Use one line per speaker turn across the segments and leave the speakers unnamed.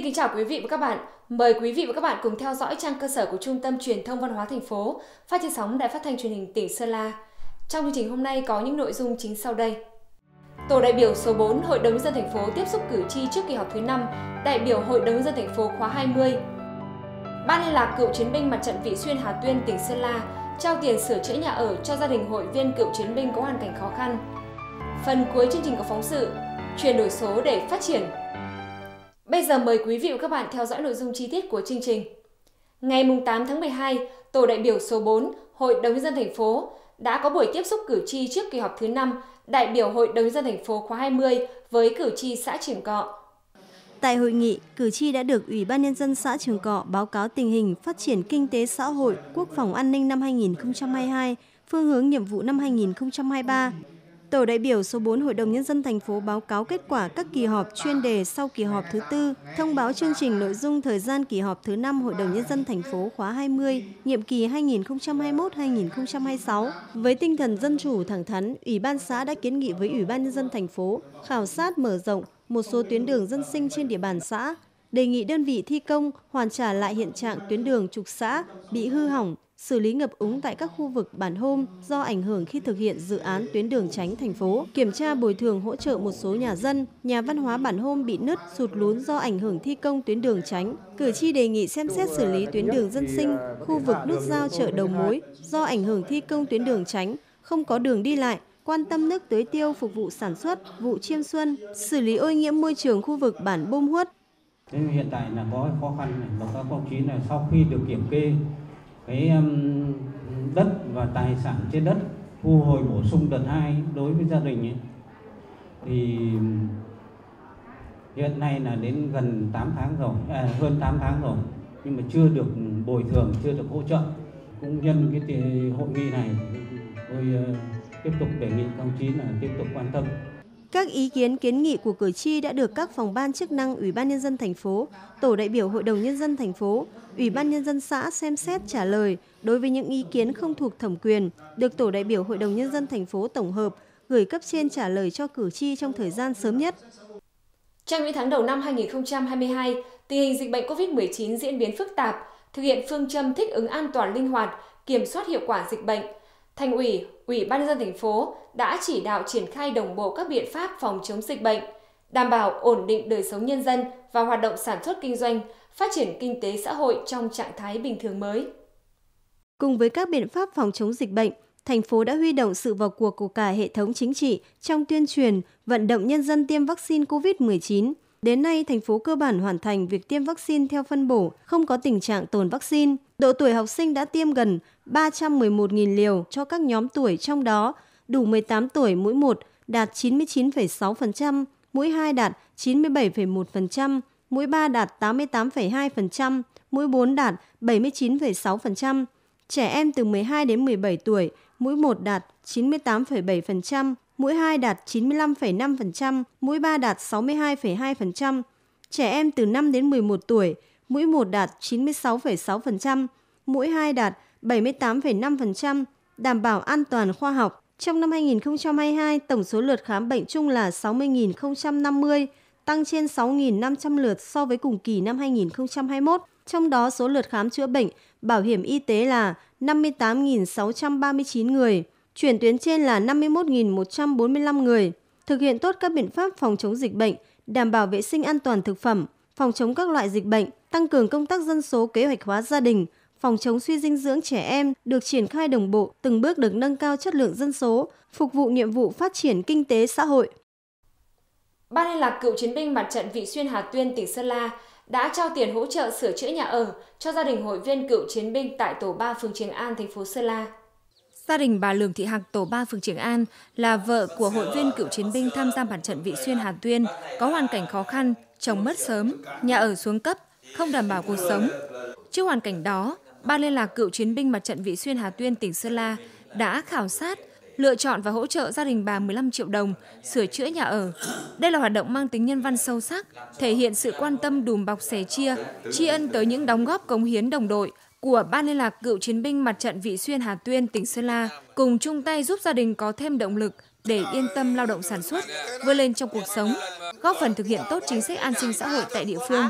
Xin kính chào quý vị và các bạn. Mời quý vị và các bạn cùng theo dõi trang cơ sở của Trung tâm Truyền thông Văn hóa thành phố, phát trên sóng Đài Phát thanh Truyền hình tỉnh Sơn La. Trong chương trình hôm nay có những nội dung chính sau đây. Tổ đại biểu số 4 Hội đồng dân thành phố tiếp xúc cử tri trước kỳ họp thứ 5, đại biểu Hội đồng dân thành phố khóa 20. Ban liên lạc cựu chiến binh mặt trận Vị Xuyên Hà Tuyên tỉnh Sơn La trao tiền sửa chữa nhà ở cho gia đình hội viên cựu chiến binh có hoàn cảnh khó khăn. Phần cuối chương trình có phóng sự chuyển đổi số để phát triển Bây giờ mời quý vị và các bạn theo dõi nội dung chi tiết của chương trình. Ngày 8 tháng 12, tổ đại biểu số 4 Hội đồng nhân dân thành phố đã có buổi tiếp xúc cử tri trước kỳ họp thứ 5 đại biểu Hội đồng nhân dân thành phố khóa 20 với cử tri xã Trường Cọ.
Tại hội nghị, cử tri đã được Ủy ban Nhân dân xã Trường Cọ báo cáo tình hình phát triển kinh tế xã hội, quốc phòng an ninh năm 2022, phương hướng nhiệm vụ năm 2023, Tổ đại biểu số 4 Hội đồng Nhân dân thành phố báo cáo kết quả các kỳ họp chuyên đề sau kỳ họp thứ tư, thông báo chương trình nội dung thời gian kỳ họp thứ 5 Hội đồng Nhân dân thành phố khóa 20, nhiệm kỳ 2021-2026. Với tinh thần dân chủ thẳng thắn, Ủy ban xã đã kiến nghị với Ủy ban Nhân dân thành phố khảo sát mở rộng một số tuyến đường dân sinh trên địa bàn xã, đề nghị đơn vị thi công hoàn trả lại hiện trạng tuyến đường trục xã bị hư hỏng xử lý ngập úng tại các khu vực bản hôm do ảnh hưởng khi thực hiện dự án tuyến đường tránh thành phố, kiểm tra bồi thường hỗ trợ một số nhà dân, nhà văn hóa bản hôm bị nứt, sụt lún do ảnh hưởng thi công tuyến đường tránh. Cử tri đề nghị xem xét xử lý tuyến đường dân sinh, khu vực nút giao chợ đầu mối do ảnh hưởng thi công tuyến đường tránh, không có đường đi lại, quan tâm nước tưới tiêu phục vụ sản xuất, vụ chiêm xuân, xử lý ô nhiễm môi trường khu vực bản Bôm Huất. Thế hiện tại là có khó khăn này, báo cáo công chí là sau khi được kiểm kê cái um, đất và tài sản trên đất thu hồi bổ sung đợt hai đối với gia đình ấy, thì um, hiện nay là đến gần 8 tháng rồi à, hơn 8 tháng rồi nhưng mà chưa được bồi thường chưa được hỗ trợ cũng nhân cái hội nghị này tôi uh, tiếp tục đề nghị các ông chí là tiếp tục quan tâm các ý kiến kiến nghị của cử tri đã được các phòng ban chức năng Ủy ban nhân dân thành phố, tổ đại biểu Hội đồng nhân dân thành phố, Ủy ban nhân dân xã xem xét trả lời đối với những ý kiến không thuộc thẩm quyền được tổ đại biểu Hội đồng nhân dân thành phố tổng hợp gửi cấp trên
trả lời cho cử tri trong thời gian sớm nhất. Trong những tháng đầu năm 2022, tình hình dịch bệnh COVID-19 diễn biến phức tạp, thực hiện phương châm thích ứng an toàn linh hoạt, kiểm soát hiệu quả dịch bệnh Thành ủy, Ủy ban nhân dân thành phố đã chỉ đạo triển khai đồng bộ các biện pháp phòng chống dịch bệnh, đảm bảo ổn định đời sống nhân dân và hoạt động sản xuất kinh doanh, phát triển kinh tế xã hội trong trạng thái bình thường mới.
Cùng với các biện pháp phòng chống dịch bệnh, thành phố đã huy động sự vào cuộc của cả hệ thống chính trị trong tuyên truyền, vận động nhân dân tiêm vaccine COVID-19, Đến nay, thành phố cơ bản hoàn thành việc tiêm vaccine theo phân bổ, không có tình trạng tồn vaccine. Độ tuổi học sinh đã tiêm gần 311.000 liều cho các nhóm tuổi trong đó đủ 18 tuổi mũi 1 đạt 99,6%, mũi 2 đạt 97,1%, mũi 3 đạt 88,2%, mũi 4 đạt 79,6%. Trẻ em từ 12 đến 17 tuổi, mũi 1 đạt 98,7%, mũi 2 đạt 95,5%, mũi 3 đạt 62,2%, trẻ em từ 5 đến 11 tuổi, mũi 1 đạt 96,6%, mũi 2 đạt 78,5%, đảm bảo an toàn khoa học. Trong năm 2022, tổng số lượt khám bệnh chung là 60.050, tăng trên 6.500 lượt so với cùng kỳ năm 2021. Trong đó số lượt khám chữa bệnh, bảo hiểm y tế là 58.639 người. Chuyển tuyến trên là 51.145 người, thực hiện tốt các biện pháp phòng chống dịch bệnh, đảm bảo vệ sinh an toàn thực phẩm, phòng chống các loại dịch bệnh, tăng cường công tác dân số kế hoạch hóa gia đình, phòng chống suy dinh dưỡng trẻ em được triển khai đồng bộ, từng bước được nâng cao chất lượng dân số, phục vụ nhiệm vụ phát triển kinh tế xã hội.
Ban liên lạc cựu chiến binh mặt trận Vị Xuyên Hà Tuyên tỉnh Sơn La đã trao tiền hỗ trợ sửa chữa nhà ở cho gia đình hội viên cựu chiến binh tại tổ 3 phường Trường An thành phố Sơn La. Gia đình bà Lường Thị Hạc, tổ 3 phường Trường An, là vợ của hội viên cựu chiến binh tham gia bản trận Vị Xuyên Hà Tuyên, có hoàn cảnh khó khăn, chồng mất sớm, nhà ở xuống cấp, không đảm bảo cuộc sống. Trước hoàn cảnh đó, Ban liên lạc cựu chiến binh mặt trận Vị Xuyên Hà Tuyên tỉnh Sơn La đã khảo sát, lựa chọn và hỗ trợ gia đình bà 15 triệu đồng sửa chữa nhà ở. Đây là hoạt động mang tính nhân văn sâu sắc, thể hiện sự quan tâm đùm bọc sẻ chia, tri ân tới những đóng góp cống hiến đồng đội, của Ban liên lạc cựu chiến binh mặt trận Vị Xuyên Hà Tuyên, tỉnh Sơn La cùng chung tay giúp gia đình có thêm động lực để yên tâm lao động sản xuất, vươn lên trong cuộc sống, góp phần thực hiện tốt chính sách an sinh xã hội tại địa phương.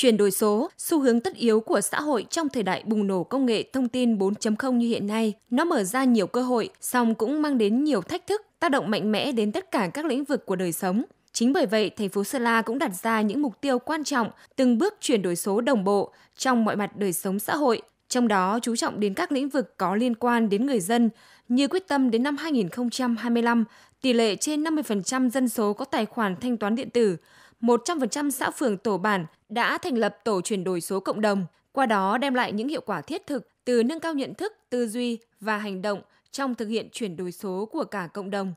Chuyển đổi số, xu hướng tất yếu của xã hội trong thời đại bùng nổ công nghệ thông tin 4.0 như hiện nay, nó mở ra nhiều cơ hội, song cũng mang đến nhiều thách thức, tác động mạnh mẽ đến tất cả các lĩnh vực của đời sống. Chính bởi vậy, thành phố Sơn La cũng đặt ra những mục tiêu quan trọng từng bước chuyển đổi số đồng bộ trong mọi mặt đời sống xã hội, trong đó chú trọng đến các lĩnh vực có liên quan đến người dân, như quyết tâm đến năm 2025, tỷ lệ trên 50% dân số có tài khoản thanh toán điện tử, 100% xã phường tổ bản đã thành lập tổ chuyển đổi số cộng đồng, qua đó đem lại những hiệu quả thiết thực từ nâng cao nhận thức, tư duy và hành động trong thực hiện chuyển đổi số của cả cộng đồng.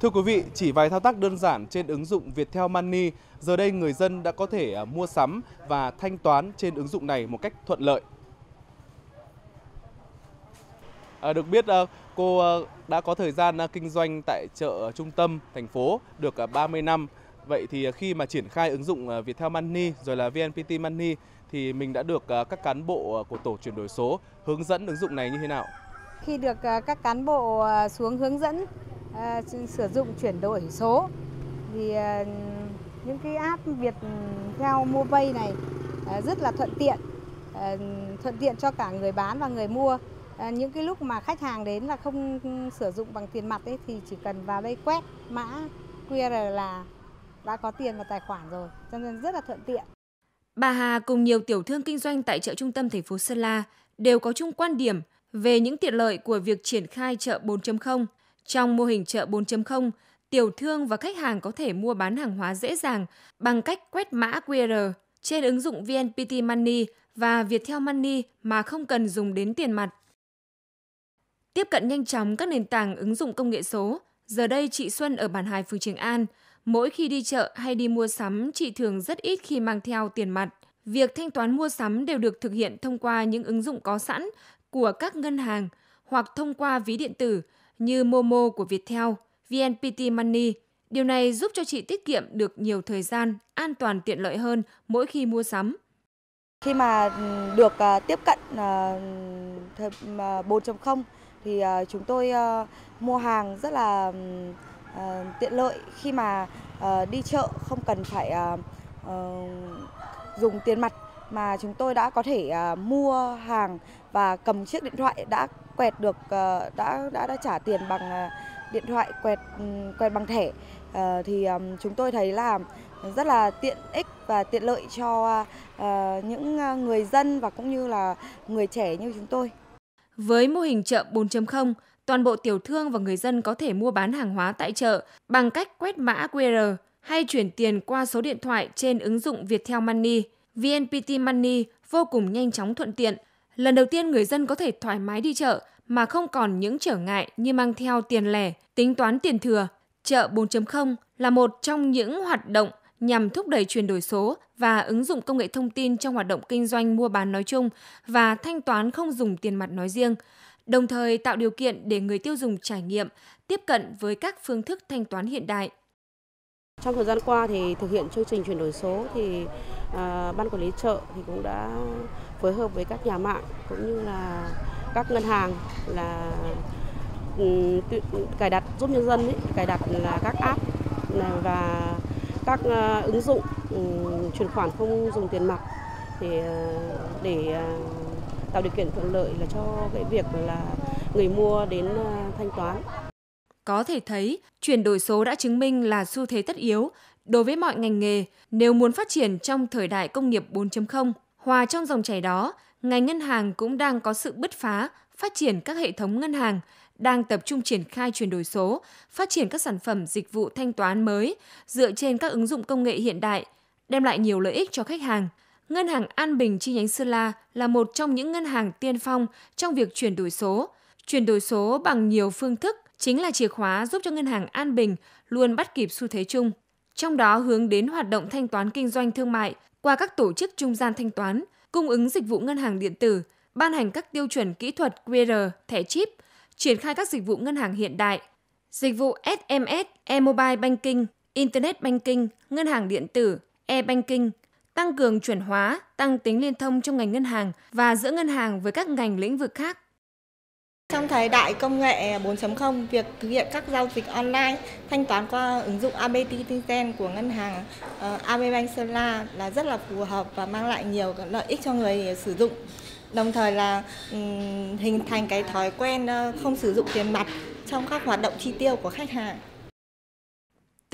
Thưa quý vị, chỉ vài thao tác đơn giản trên ứng dụng Viettel Money, giờ đây người dân đã có thể à, mua sắm và thanh toán trên ứng dụng này một cách thuận lợi. Ờ, được biết ờ, cô ờ, đã có thời gian kinh doanh tại chợ trung tâm thành phố được 30 năm. Vậy thì khi mà triển khai ứng dụng Viettel Money rồi là VNPT Money thì mình đã được các cán bộ của tổ chuyển đổi số hướng dẫn ứng dụng này như thế nào?
Khi được các cán bộ xuống hướng dẫn sử dụng chuyển đổi số thì những cái app Viettel Mobile này rất là thuận tiện thuận tiện cho cả người bán và người mua Ờ, những cái lúc mà khách hàng đến là không sử dụng bằng tiền mặt ấy, thì chỉ cần vào đây quét mã QR là đã có tiền vào tài khoản rồi, cho nên rất là thuận tiện.
Bà Hà cùng nhiều tiểu thương kinh doanh tại chợ trung tâm thành phố Sơn La đều có chung quan điểm về những tiện lợi của việc triển khai chợ 4.0. Trong mô hình chợ 4.0, tiểu thương và khách hàng có thể mua bán hàng hóa dễ dàng bằng cách quét mã QR trên ứng dụng VNPT Money và Viettel Money mà không cần dùng đến tiền mặt. Tiếp cận nhanh chóng các nền tảng ứng dụng công nghệ số, giờ đây chị Xuân ở bản Hải phường Trường An, mỗi khi đi chợ hay đi mua sắm, chị thường rất ít khi mang theo tiền mặt. Việc thanh toán mua sắm đều được thực hiện thông qua những ứng dụng có sẵn của các ngân hàng hoặc thông qua ví điện tử như Momo của Viettel, VNPT Money. Điều này giúp cho chị tiết kiệm được nhiều thời gian, an toàn tiện lợi hơn mỗi khi mua sắm. Khi mà được à, tiếp cận 4.0 à, thì ờ, chúng tôi
ờ, mua hàng rất là ờ, tiện lợi khi mà đi chợ không cần phải dùng tiền mặt mà chúng tôi đã có thể mua hàng và cầm chiếc điện thoại đã quẹt được đã đã đã trả tiền bằng điện thoại quẹt ừ, quẹt bằng thẻ thì chúng tôi thấy là rất là tiện ích và tiện lợi cho những người dân
và cũng như là người trẻ như chúng tôi. Với mô hình chợ 4.0, toàn bộ tiểu thương và người dân có thể mua bán hàng hóa tại chợ bằng cách quét mã QR hay chuyển tiền qua số điện thoại trên ứng dụng Viettel Money. VNPT Money vô cùng nhanh chóng thuận tiện. Lần đầu tiên người dân có thể thoải mái đi chợ mà không còn những trở ngại như mang theo tiền lẻ, tính toán tiền thừa. Chợ 4.0 là một trong những hoạt động nhằm thúc đẩy chuyển đổi số và ứng dụng công nghệ thông tin trong hoạt động kinh doanh mua bán nói chung và thanh toán không dùng tiền mặt nói riêng, đồng thời tạo điều kiện để người tiêu dùng trải nghiệm, tiếp cận với các phương thức thanh toán hiện đại. Trong thời gian qua thì thực hiện chương trình chuyển đổi số thì à, ban quản lý chợ thì cũng đã phối hợp với các nhà mạng cũng như là các ngân hàng là ừ, cài đặt giúp nhân dân ý, cài đặt là các app và các à, ứng dụng Ừ, chuyển khoản không dùng tiền mặt thì ờ, để ờ, tạo điều kiện thuận lợi là cho cái việc là người mua đến ờ, thanh toán. Có thể thấy, chuyển đổi số đã chứng minh là xu thế tất yếu đối với mọi ngành nghề nếu muốn phát triển trong thời đại công nghiệp 4.0. Hòa trong dòng chảy đó, ngành ngân hàng cũng đang có sự bứt phá, phát triển các hệ thống ngân hàng, đang tập trung triển khai chuyển đổi số, phát triển các sản phẩm dịch vụ thanh toán mới dựa trên các ứng dụng công nghệ hiện đại – đem lại nhiều lợi ích cho khách hàng. Ngân hàng An Bình chi nhánh Sơn La là một trong những ngân hàng tiên phong trong việc chuyển đổi số. Chuyển đổi số bằng nhiều phương thức chính là chìa khóa giúp cho ngân hàng An Bình luôn bắt kịp xu thế chung. Trong đó hướng đến hoạt động thanh toán kinh doanh thương mại qua các tổ chức trung gian thanh toán, cung ứng dịch vụ ngân hàng điện tử, ban hành các tiêu chuẩn kỹ thuật QR, thẻ chip, triển khai các dịch vụ ngân hàng hiện đại, dịch vụ SMS, e-mobile banking, internet banking, ngân hàng điện tử, e-banking, tăng cường chuyển hóa, tăng tính liên thông trong ngành ngân hàng và giữa ngân hàng với các ngành lĩnh vực khác. Trong thời đại công nghệ 4.0, việc thực hiện các giao dịch online thanh toán qua ứng dụng ABT Tizen của ngân
hàng uh, ờ, AB Bank Sơn là rất là phù hợp và mang lại nhiều lợi ích cho người sử dụng. Đồng thời là um, hình thành cái thói quen uh, không sử dụng tiền mặt
trong các hoạt động chi tiêu của khách hàng.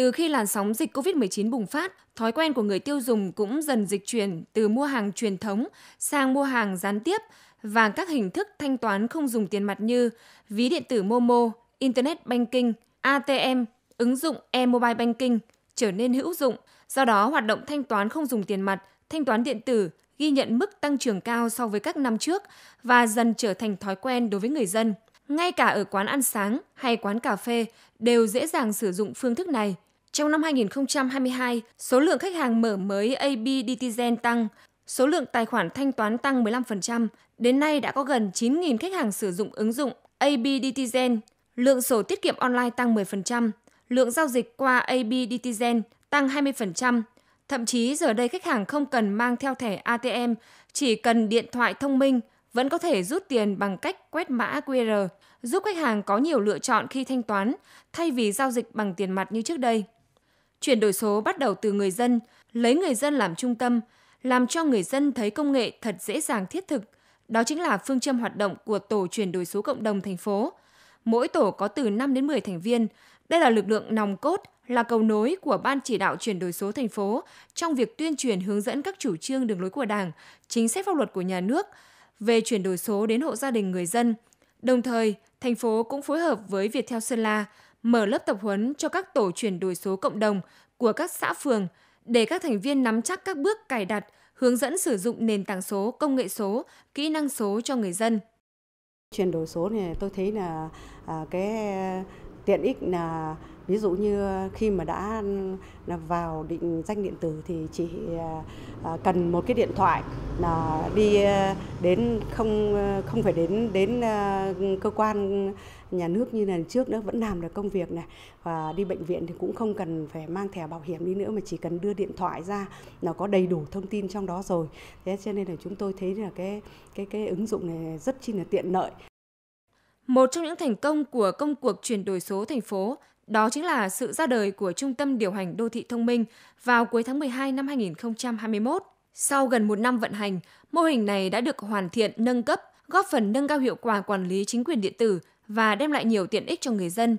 Từ khi làn sóng dịch COVID-19 bùng phát, thói quen của người tiêu dùng cũng dần dịch chuyển từ mua hàng truyền thống sang mua hàng gián tiếp và các hình thức thanh toán không dùng tiền mặt như ví điện tử Momo, Internet Banking, ATM, ứng dụng e-mobile banking trở nên hữu dụng. Do đó, hoạt động thanh toán không dùng tiền mặt, thanh toán điện tử ghi nhận mức tăng trưởng cao so với các năm trước và dần trở thành thói quen đối với người dân. Ngay cả ở quán ăn sáng hay quán cà phê đều dễ dàng sử dụng phương thức này – trong năm 2022, số lượng khách hàng mở mới AB Ditizen tăng, số lượng tài khoản thanh toán tăng 15%. Đến nay đã có gần 9.000 khách hàng sử dụng ứng dụng AB Ditizen. Lượng sổ tiết kiệm online tăng 10%, lượng giao dịch qua AB Ditizen tăng 20%. Thậm chí giờ đây khách hàng không cần mang theo thẻ ATM, chỉ cần điện thoại thông minh vẫn có thể rút tiền bằng cách quét mã QR, giúp khách hàng có nhiều lựa chọn khi thanh toán thay vì giao dịch bằng tiền mặt như trước đây. Chuyển đổi số bắt đầu từ người dân, lấy người dân làm trung tâm, làm cho người dân thấy công nghệ thật dễ dàng thiết thực. Đó chính là phương châm hoạt động của tổ chuyển đổi số cộng đồng thành phố. Mỗi tổ có từ 5 đến 10 thành viên. Đây là lực lượng nòng cốt, là cầu nối của Ban chỉ đạo chuyển đổi số thành phố trong việc tuyên truyền hướng dẫn các chủ trương đường lối của Đảng, chính sách pháp luật của nhà nước về chuyển đổi số đến hộ gia đình người dân. Đồng thời, thành phố cũng phối hợp với Viettel Sơn La mở lớp tập huấn cho các tổ chuyển đổi số cộng đồng của các xã phường để các thành viên nắm chắc các bước cài đặt, hướng dẫn sử dụng nền tảng số, công nghệ số, kỹ năng số cho người dân. Chuyển đổi số này tôi thấy là à,
cái tiện ích là ví dụ như ờ, khi mà đã ờ, vào định danh điện tử thì chỉ ờ, cần một cái điện thoại là đi đến không không phải đến đến cơ quan nhà nước như lần trước nữa vẫn làm được công việc này và đi bệnh viện thì cũng không cần phải mang thẻ bảo hiểm đi nữa mà chỉ cần đưa điện thoại ra nó có đầy đủ thông tin trong đó rồi thế cho nên là chúng tôi thấy là cái cái cái ứng dụng này rất chi là tiện lợi
một trong những thành công của công cuộc chuyển đổi số thành phố đó chính là sự ra đời của Trung tâm Điều hành Đô thị Thông minh vào cuối tháng 12 năm 2021. Sau gần một năm vận hành, mô hình này đã được hoàn thiện, nâng cấp, góp phần nâng cao hiệu quả quản lý chính quyền điện tử và đem lại nhiều tiện ích cho người dân.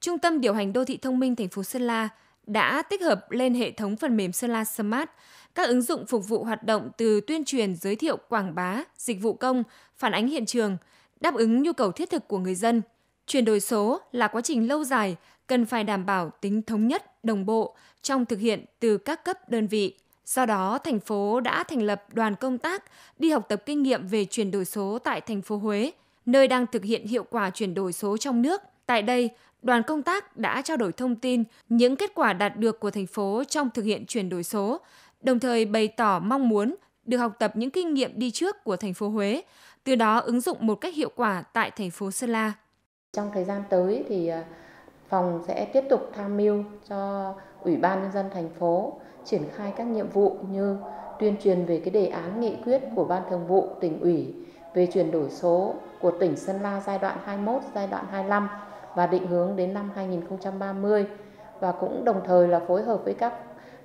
Trung tâm Điều hành Đô thị Thông minh thành phố Sơn La đã tích hợp lên hệ thống phần mềm Sơn La Smart các ứng dụng phục vụ hoạt động từ tuyên truyền, giới thiệu, quảng bá, dịch vụ công, phản ánh hiện trường, đáp ứng nhu cầu thiết thực của người dân. Chuyển đổi số là quá trình lâu dài cần phải đảm bảo tính thống nhất, đồng bộ trong thực hiện từ các cấp đơn vị. Do đó, thành phố đã thành lập đoàn công tác đi học tập kinh nghiệm về chuyển đổi số tại thành phố Huế, nơi đang thực hiện hiệu quả chuyển đổi số trong nước. Tại đây, đoàn công tác đã trao đổi thông tin những kết quả đạt được của thành phố trong thực hiện chuyển đổi số, đồng thời bày tỏ mong muốn được học tập những kinh nghiệm đi trước của thành phố Huế, từ đó ứng dụng một cách hiệu quả tại thành phố Sơn La. Trong thời gian tới thì à, phòng sẽ tiếp tục tham mưu cho Ủy ban nhân dân thành phố triển khai các nhiệm vụ như tuyên truyền về cái đề án nghị quyết của Ban Thường vụ tỉnh ủy về chuyển đổi số của tỉnh Sơn La giai đoạn 21 giai đoạn 25 và định hướng đến năm 2030 và cũng đồng thời là phối hợp với các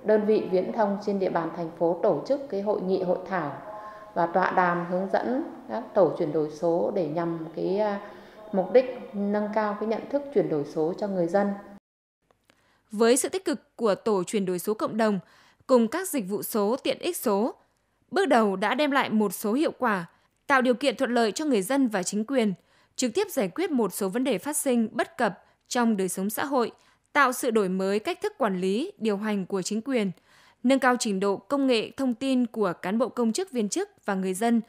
đơn vị viễn thông trên địa bàn thành phố tổ chức cái hội nghị hội thảo và tọa đàm hướng dẫn các tổ chuyển đổi số để nhằm cái à, mục đích nâng cao cái nhận thức chuyển đổi số cho người dân. Với sự tích cực của tổ chuyển đổi số cộng đồng cùng các dịch vụ số tiện ích số, bước đầu đã đem lại một số hiệu quả, tạo điều kiện thuận lợi cho người dân và chính quyền, trực tiếp giải quyết một số vấn đề phát sinh bất cập trong đời sống xã hội, tạo sự đổi mới cách thức quản lý, điều hành của chính quyền, nâng cao trình độ công nghệ thông tin của cán bộ công chức viên chức và người dân,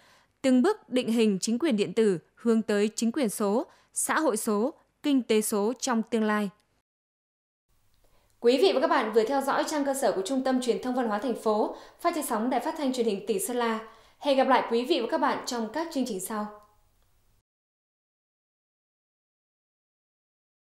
từng bước định hình chính quyền điện tử hướng tới chính quyền số, xã hội số, kinh tế số trong tương lai. Quý vị và các bạn vừa theo dõi trang cơ sở của Trung tâm Truyền thông Văn hóa thành phố, phát trên sóng Đài Phát thanh Truyền hình tỉnh Sơn La. Hẹn gặp lại quý vị và các bạn trong các chương trình sau.